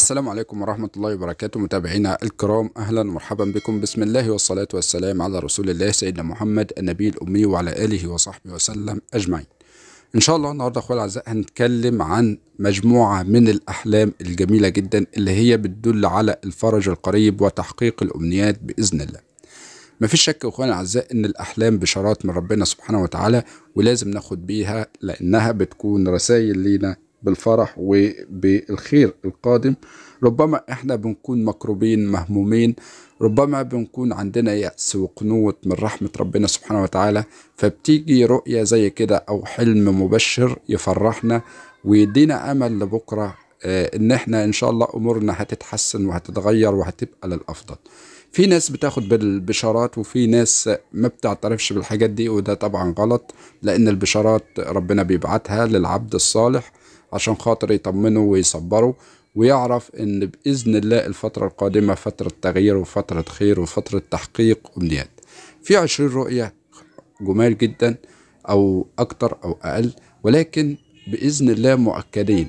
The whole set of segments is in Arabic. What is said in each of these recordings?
السلام عليكم ورحمة الله وبركاته متابعينا الكرام أهلا ومرحبا بكم بسم الله والصلاة والسلام على رسول الله سيدنا محمد النبي الأمي وعلى آله وصحبه وسلم أجمعين إن شاء الله النهاردة أخوة الأعزاء هنتكلم عن مجموعة من الأحلام الجميلة جدا اللي هي بتدل على الفرج القريب وتحقيق الأمنيات بإذن الله مفيش شك اخواني الاعزاء ان الاحلام بشارات من ربنا سبحانه وتعالى ولازم ناخد بيها لانها بتكون رسائل لينا بالفرح وبالخير القادم ربما احنا بنكون مكروبين مهمومين ربما بنكون عندنا يأس وقنوط من رحمة ربنا سبحانه وتعالى فبتيجي رؤية زي كده أو حلم مبشر يفرحنا ويدينا أمل لبكرة آه، إن احنا إن شاء الله أمورنا هتتحسن وهتتغير وهتبقى للأفضل في ناس بتاخد بالبشارات وفي ناس ما بتعترفش بالحاجات دي وده طبعا غلط لأن البشارات ربنا بيبعتها للعبد الصالح عشان خاطر يطمنه ويصبره ويعرف ان باذن الله الفتره القادمه فتره تغيير وفتره خير وفتره تحقيق امنيات في عشرين رؤيه جمال جدا او اكتر او اقل ولكن باذن الله مؤكدين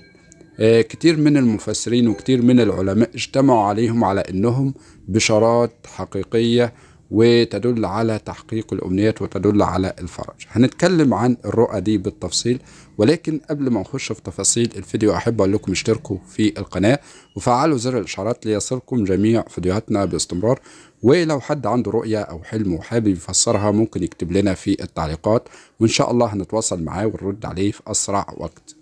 آه، كتير من المفسرين وكتير من العلماء اجتمعوا عليهم على انهم بشارات حقيقيه وتدل على تحقيق الأمنيات وتدل على الفرج هنتكلم عن الرؤى دي بالتفصيل ولكن قبل ما نخش في تفاصيل الفيديو أحب أقول لكم اشتركوا في القناة وفعلوا زر الإشعارات ليصلكم جميع فيديوهاتنا باستمرار ولو حد عنده رؤية أو حلم وحابب يفسرها ممكن يكتب لنا في التعليقات وإن شاء الله هنتواصل معاه ونرد عليه في أسرع وقت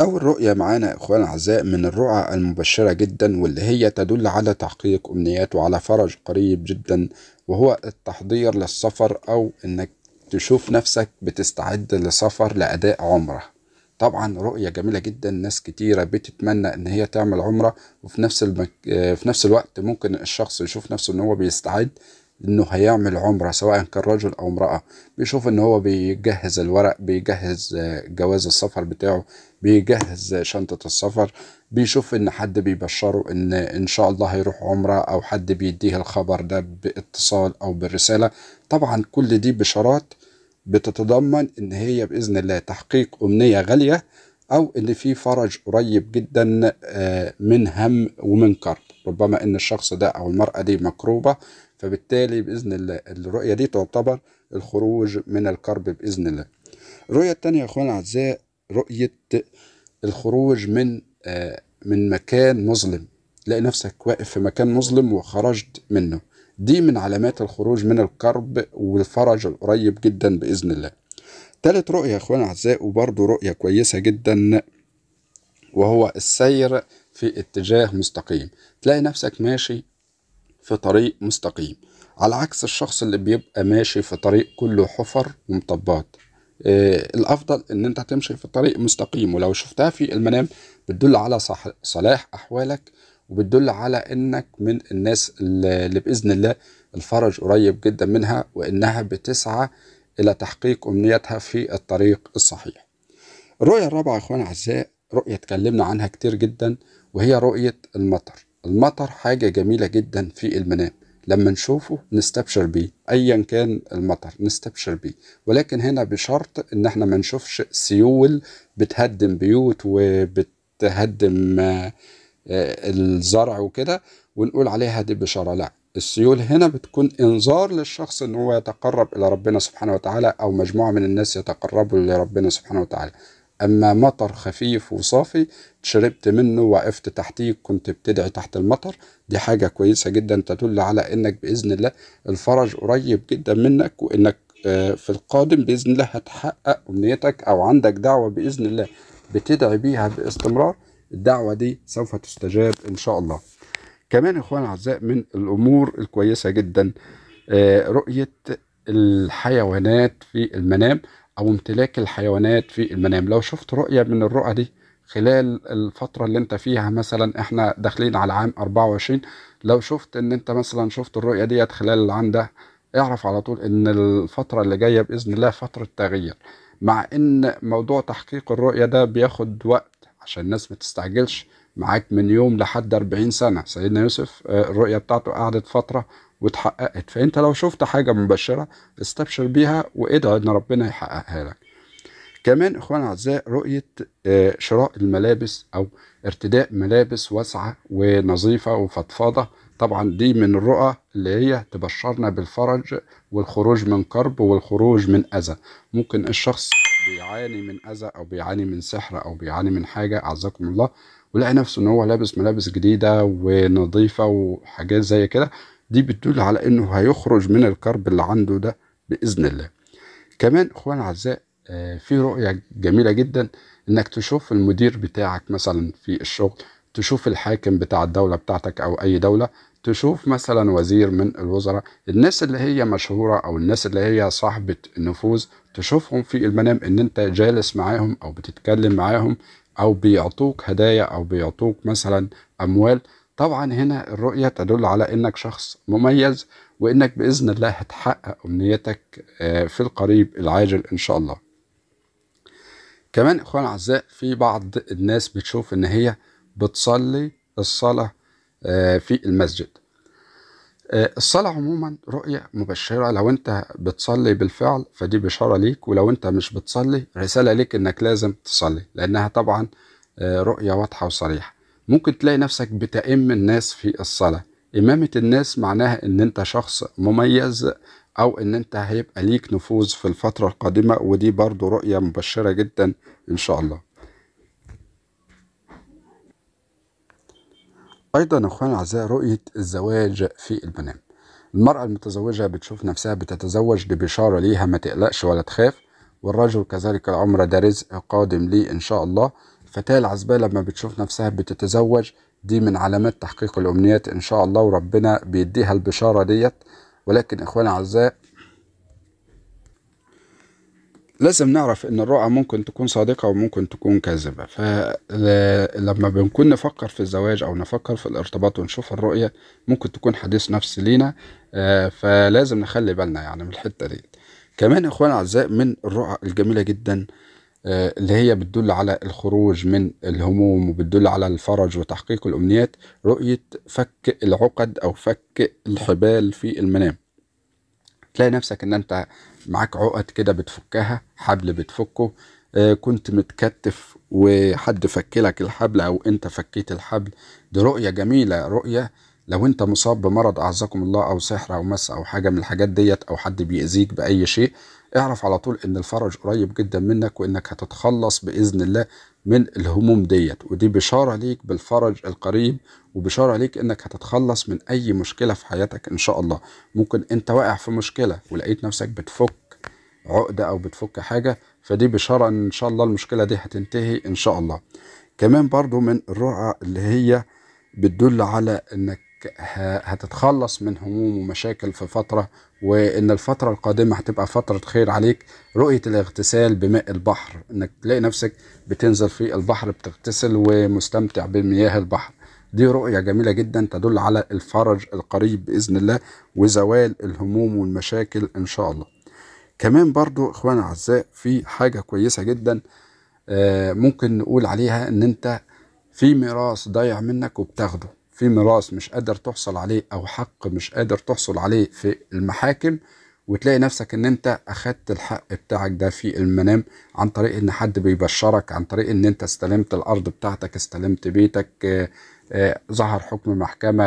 أول رؤية معانا إخوان أعزاء من الرؤى المبشرة جدا واللي هي تدل على تحقيق أمنيات وعلى فرج قريب جدا وهو التحضير للسفر أو إنك تشوف نفسك بتستعد لسفر لأداء عمرة طبعا رؤية جميلة جدا ناس كتيرة بتتمنى ان هي تعمل عمرة وفي نفس المك... آه، في نفس الوقت ممكن الشخص يشوف نفسه ان هو بيستعد انه هيعمل عمرة سواء كان رجل او امرأة بيشوف ان هو بيجهز الورق بيجهز جواز السفر بتاعه بيجهز شنطة السفر بيشوف ان حد بيبشره ان ان شاء الله هيروح عمرة او حد بيديه الخبر ده باتصال او بالرسالة طبعا كل دي بشارات بتتضمن ان هي باذن الله تحقيق امنية غالية او ان في فرج قريب جدا آه، من هم ومن كرب ربما ان الشخص ده او المرأة دي مكروبة فبالتالي باذن الله الرؤيه دي تعتبر الخروج من الكرب باذن الله الرؤيه الثانيه يا أخوان الاعزاء رؤيه الخروج من آه من مكان مظلم تلاقي نفسك واقف في مكان مظلم وخرجت منه دي من علامات الخروج من الكرب والفرج القريب جدا باذن الله تالت رؤيه يا أخوان الاعزاء وبرده رؤيه كويسه جدا وهو السير في اتجاه مستقيم تلاقي نفسك ماشي في طريق مستقيم على عكس الشخص اللي بيبقى ماشي في طريق كله حفر ومطبات آه الافضل ان انت تمشي في طريق مستقيم ولو شفتها في المنام بتدل على صح صلاح احوالك وبتدل على انك من الناس اللي باذن الله الفرج قريب جدا منها وانها بتسعى الى تحقيق امنيتها في الطريق الصحيح. الرؤيه الرابعه يا اخوان اعزائي رؤيه اتكلمنا عنها كتير جدا وهي رؤيه المطر. المطر حاجة جميلة جدا في المنام لما نشوفه نستبشر بيه ايا كان المطر نستبشر بيه ولكن هنا بشرط ان احنا ما نشوفش سيول بتهدم بيوت وبتهدم آه، آه، الزرع وكده ونقول عليها دي بشارة لا السيول هنا بتكون انذار للشخص ان هو يتقرب الى ربنا سبحانه وتعالى او مجموعة من الناس يتقربوا لربنا سبحانه وتعالى أما مطر خفيف وصافي شربت منه وقفت تحتيه كنت بتدعي تحت المطر دي حاجة كويسة جدا تدل على إنك بإذن الله الفرج قريب جدا منك وإنك آه، في القادم بإذن الله هتحقق أمنيتك أو عندك دعوة بإذن الله بتدعي بيها باستمرار الدعوة دي سوف تستجاب إن شاء الله كمان إخوان أعزاء من الأمور الكويسة جدا آه، رؤية الحيوانات في المنام او امتلاك الحيوانات في المنام لو شفت رؤية من الرؤى دي خلال الفترة اللي انت فيها مثلا احنا داخلين على عام 24 لو شفت ان انت مثلا شفت الرؤية ديت خلال العام ده اعرف على طول ان الفترة اللي جاية بإذن الله فترة تغيير مع ان موضوع تحقيق الرؤية ده بياخد وقت عشان الناس ما تستعجلش معاك من يوم لحد 40 سنة سيدنا يوسف آه، الرؤية بتاعته قعدت فترة واتحققت فانت لو شفت حاجه مبشره استبشر بيها وادعي ان ربنا يحققها لك كمان اخوان اعزاء رؤيه آه، شراء الملابس او ارتداء ملابس واسعه ونظيفه وفضفاضه طبعا دي من الرؤى اللي هي تبشرنا بالفرج والخروج من كرب والخروج من اذى ممكن الشخص بيعاني من اذى او بيعاني من سحر او بيعاني من حاجه اعزكم الله ولقى نفسه ان هو لابس ملابس جديده ونظيفه وحاجات زي كده دي بتدل على انه هيخرج من الكرب اللي عنده ده باذن الله كمان اخوان اعزاء آه، في رؤيه جميله جدا انك تشوف المدير بتاعك مثلا في الشغل تشوف الحاكم بتاع الدوله بتاعتك او اي دوله تشوف مثلا وزير من الوزراء الناس اللي هي مشهوره او الناس اللي هي صاحبه النفوذ تشوفهم في المنام ان انت جالس معاهم او بتتكلم معاهم او بيعطوك هدايا او بيعطوك مثلا اموال طبعا هنا الرؤية تدل على انك شخص مميز وانك باذن الله هتحقق امنيتك آه، في القريب العاجل ان شاء الله كمان اخوان اعزاء في بعض الناس بتشوف ان هي بتصلي الصلاة آه، في المسجد آه، الصلاة عموما رؤية مبشرة لو انت بتصلي بالفعل فدي بشارة ليك ولو انت مش بتصلي رسالة ليك انك لازم تصلي لانها طبعا رؤية واضحة وصريحة ممكن تلاقي نفسك بتأم الناس في الصلاة إمامة الناس معناها إن أنت شخص مميز أو إن أنت هيبقى ليك نفوذ في الفترة القادمة ودي برضو رؤية مبشرة جدا إن شاء الله أيضا أخوان الأعزاء رؤية الزواج في المنام المرأة المتزوجة بتشوف نفسها بتتزوج لبشارة ليها ما تقلقش ولا تخاف والرجل كذلك العمر ده رزق قادم ليه إن شاء الله الفتاة العزباء لما بتشوف نفسها بتتزوج دي من علامات تحقيق الأمنيات إن شاء الله وربنا بيديها البشارة ديت ولكن إخوانا أعزاء لازم نعرف ان الرؤى ممكن تكون صادقه وممكن تكون كاذبه فلما بنكون نفكر في الزواج او نفكر في الارتباط ونشوف الرؤيه ممكن تكون حديث نفس لينا آه، فلازم نخلي بالنا يعني من الحته دي كمان اخوان أعزاء من الرؤى الجميله جدا آه، اللي هي بتدل على الخروج من الهموم وبتدل على الفرج وتحقيق الأمنيات رؤية فك العقد أو فك الحبال في المنام تلاقي نفسك إن أنت معاك عقد كده بتفكها حبل بتفكه آه، كنت متكتف وحد فكلك الحبل أو أنت فكيت الحبل دي رؤية جميلة رؤية لو انت مصاب بمرض اعزكم الله او سحر او مس او حاجه من الحاجات ديت او حد بيأذيك باي شيء اعرف على طول ان الفرج قريب جدا منك وانك هتتخلص باذن الله من الهموم ديت ودي بشاره ليك بالفرج القريب وبشاره ليك انك هتتخلص من اي مشكله في حياتك ان شاء الله ممكن انت واقع في مشكله ولقيت نفسك بتفك عقده او بتفك حاجه فدي بشاره ان ان شاء الله المشكله دي هتنتهي ان شاء الله كمان برضو من الرؤى اللي هي بتدل على انك هتتخلص من هموم ومشاكل في فترة وإن الفترة القادمة هتبقى فترة خير عليك رؤية الاغتسال بماء البحر إنك تلاقي نفسك بتنزل في البحر بتغتسل ومستمتع بمياه البحر دي رؤية جميلة جدا تدل على الفرج القريب بإذن الله وزوال الهموم والمشاكل إن شاء الله كمان برضو إخوانا أعزاء في حاجة كويسة جدا آه، ممكن نقول عليها إن أنت في ميراث ضايع منك وبتاخده في ميراث مش قادر تحصل عليه او حق مش قادر تحصل عليه في المحاكم وتلاقي نفسك ان انت اخدت الحق بتاعك ده في المنام عن طريق ان حد بيبشرك عن طريق ان انت استلمت الارض بتاعتك استلمت بيتك آه، آه، ظهر حكم محكمة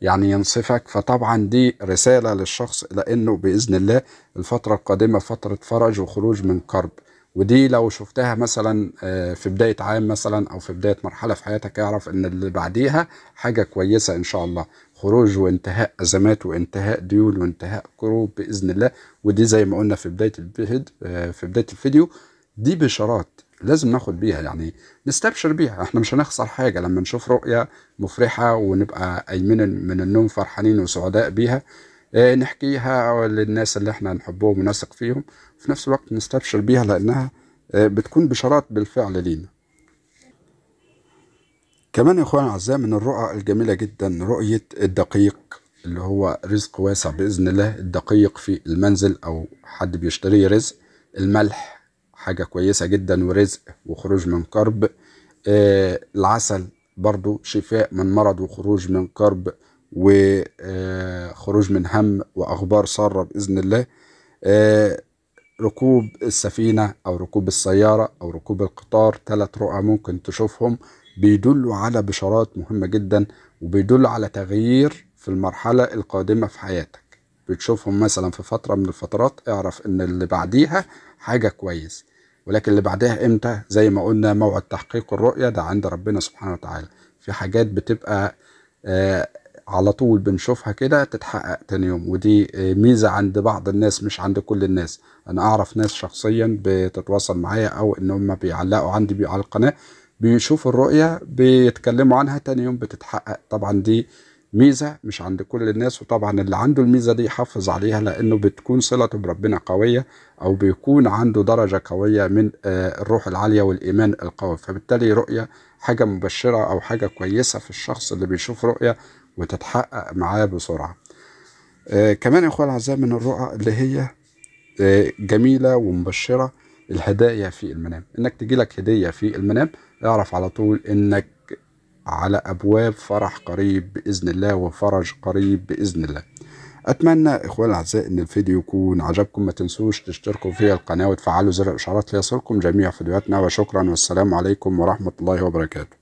يعني ينصفك فطبعا دي رسالة للشخص لانه باذن الله الفترة القادمة فترة فرج وخروج من كرب ودي لو شفتها مثلا آه، في بداية عام مثلا أو في بداية مرحلة في حياتك اعرف إن اللي بعديها حاجة كويسة إن شاء الله خروج وانتهاء أزمات وانتهاء ديون وانتهاء كروب بإذن الله ودي زي ما قلنا في بداية آه، في بداية الفيديو دي بشارات لازم ناخد بيها يعني نستبشر بيها احنا مش هنخسر حاجة لما نشوف رؤية مفرحة ونبقى قايمين من النوم فرحانين وسعداء بيها آه، نحكيها للناس اللي احنا نحبهم ونثق فيهم في نفس الوقت نستبشر بيها لأنها آه، بتكون بشارات بالفعل لينا كمان يا اخوانا اعزائي من الرؤى الجميله جدا رؤيه الدقيق اللي هو رزق واسع باذن الله الدقيق في المنزل او حد بيشتري رزق الملح حاجه كويسه جدا ورزق وخروج من كرب آه، العسل برضو شفاء من مرض وخروج من كرب وخروج من هم وأخبار سارة بإذن الله آه، ركوب السفينة أو ركوب السيارة أو ركوب القطار ثلاث رؤى ممكن تشوفهم بيدلوا على بشارات مهمة جدا وبيدلوا على تغيير في المرحلة القادمة في حياتك بتشوفهم مثلا في فترة من الفترات اعرف ان اللي بعديها حاجة كويس ولكن اللي بعدها امتى زي ما قلنا موعد تحقيق الرؤية ده عند ربنا سبحانه وتعالى في حاجات بتبقى آه، على طول بنشوفها كده تتحقق تاني يوم ودي آه، ميزة عند بعض الناس مش عند كل الناس انا اعرف ناس شخصيا بتتواصل معايا او ان هم بيعلقوا عندي على القناة بيشوفوا الرؤية بيتكلموا عنها تاني يوم بتتحقق طبعا دي ميزة مش عند كل الناس وطبعا اللي عنده الميزة دي يحافظ عليها لأنه بتكون صلته بربنا قوية أو بيكون عنده درجة قوية من آه، الروح العالية والإيمان القوي فبالتالي رؤية حاجة مبشرة أو حاجة كويسة في الشخص اللي بيشوف رؤية وتتحقق معاه بسرعة آه كمان أخوان الأعزاء من الرؤى اللي هي آه جميلة ومبشرة الهدايا في المنام إنك تجيلك هدية في المنام اعرف على طول إنك على أبواب فرح قريب بإذن الله وفرج قريب بإذن الله أتمنى اخوان الأعزاء إن الفيديو يكون عجبكم ما تنسوش تشتركوا في القناة وتفعلوا زر الإشعارات ليصلكم جميع فيديوهاتنا وشكرا والسلام عليكم ورحمة الله وبركاته